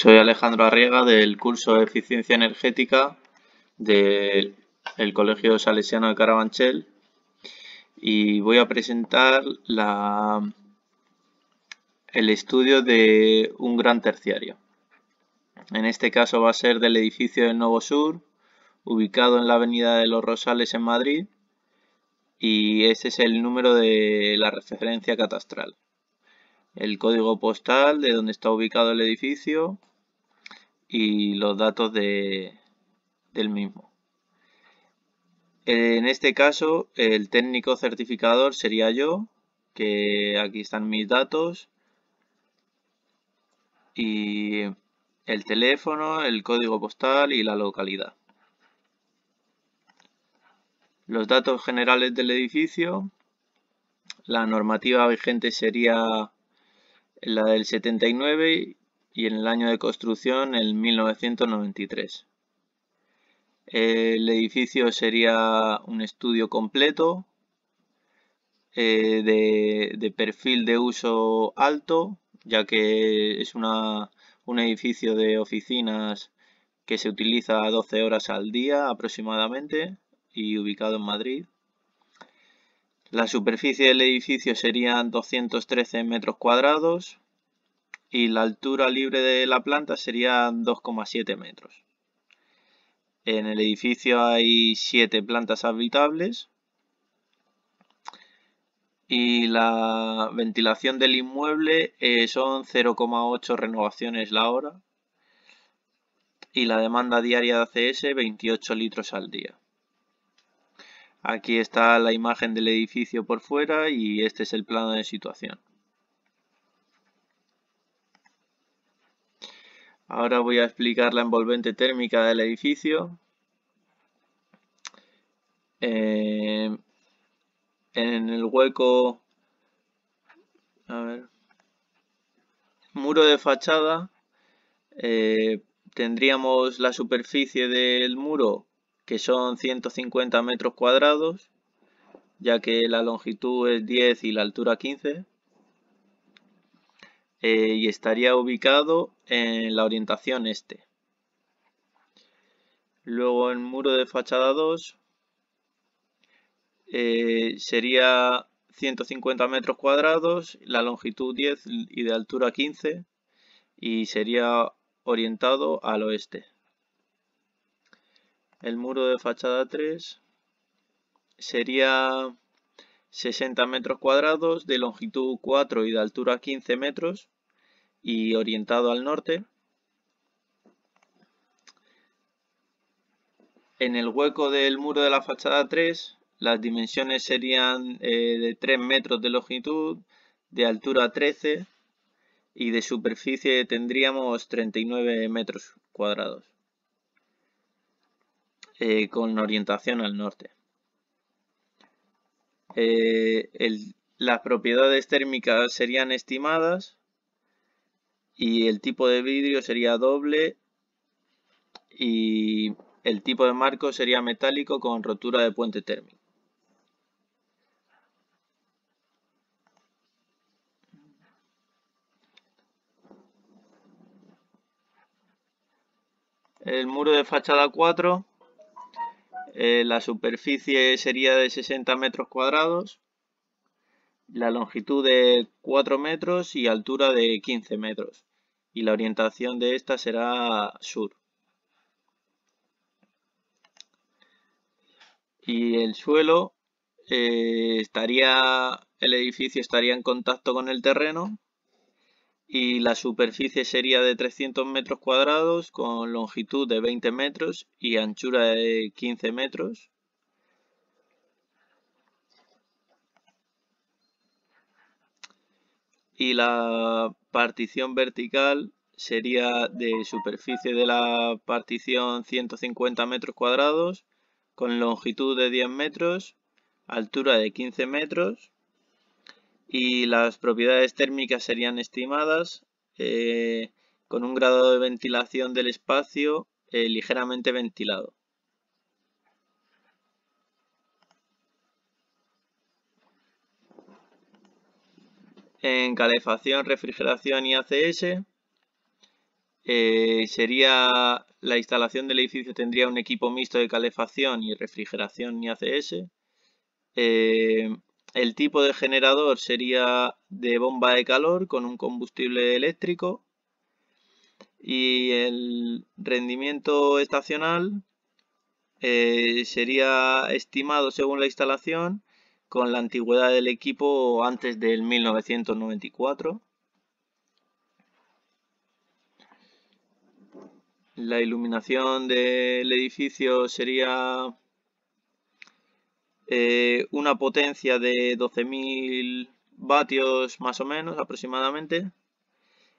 Soy Alejandro Arriega del curso de Eficiencia Energética del Colegio Salesiano de Carabanchel y voy a presentar la, el estudio de un gran terciario. En este caso va a ser del edificio del Nuevo Sur, ubicado en la Avenida de los Rosales en Madrid y ese es el número de la referencia catastral el código postal de donde está ubicado el edificio y los datos de, del mismo. En este caso, el técnico certificador sería yo, que aquí están mis datos y el teléfono, el código postal y la localidad. Los datos generales del edificio. La normativa vigente sería la del 79 y en el año de construcción el 1993. El edificio sería un estudio completo eh, de, perfil de uso alto, ya que es un edificio de oficinas que se utiliza 12 horas al día aproximadamente y ubicado en Madrid. La superficie del edificio serían 213 metros cuadrados y la altura libre de la planta sería 2,7 metros. En el edificio hay 7 plantas habitables y la ventilación del inmueble eh, son 0,8 renovaciones la hora y la demanda diaria de ACS 28 litros al día. Aquí está la imagen del edificio por fuera y este es el plano de situación. Ahora voy a explicar la envolvente térmica del edificio. Eh, en el hueco... muro de fachada. Eh, tendríamos la superficie del muro que son 150 metros cuadrados, ya que la longitud es 10 y la altura 15. Eh, y estaría ubicado en la orientación este. Luego el muro de fachada 2 eh, sería 150 metros cuadrados, la longitud 10 y de altura 15 y sería orientado al oeste el muro de fachada 3 sería 60 metros cuadrados, de longitud 4 y de altura 15 metros y orientado al norte. En el hueco del muro de la fachada 3 las dimensiones serían eh, de 3 metros de longitud, de altura 13 y de superficie tendríamos 39 metros cuadrados. Eh, con orientación al norte. Eh, las propiedades térmicas serían estimadas y el tipo de vidrio sería doble y el tipo de marco sería metálico con rotura de puente térmico. El muro de fachada 4 eh, la superficie sería de 60 metros cuadrados, la longitud de 4 metros y altura de 15 metros. Y la orientación de esta será sur. Y el suelo eh, estaría, el edificio estaría en contacto con el terreno y la superficie sería de 300 metros cuadrados con longitud de 20 metros y anchura de 15 metros. Y la partición vertical sería de superficie de la partición 150 metros cuadrados con longitud de 10 metros, altura de 15 metros y las propiedades térmicas serían estimadas eh, con un grado de ventilación del espacio eh, ligeramente ventilado. En calefacción, refrigeración y ACS eh, sería la instalación del edificio tendría un equipo mixto de calefacción y refrigeración y ACS. El tipo de generador sería de bomba de calor con un combustible eléctrico. Y el rendimiento estacional eh, sería estimado según la instalación con la antigüedad del equipo antes del 1994. La iluminación del edificio sería eh, una potencia de 12.000 vatios más o menos aproximadamente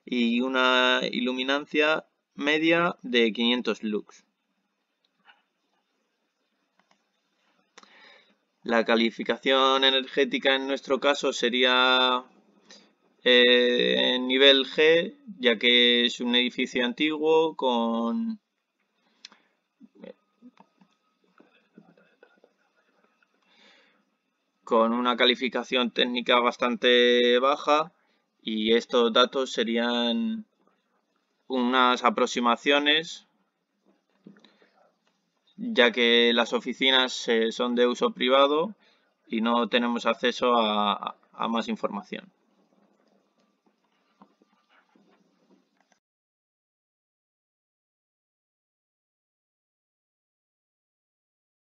y una iluminancia media de 500 lux. La calificación energética en nuestro caso sería eh, nivel G, ya que es un edificio antiguo con con una calificación técnica bastante baja y estos datos serían unas aproximaciones ya que las oficinas eh, son de uso privado y no tenemos acceso a, a más información.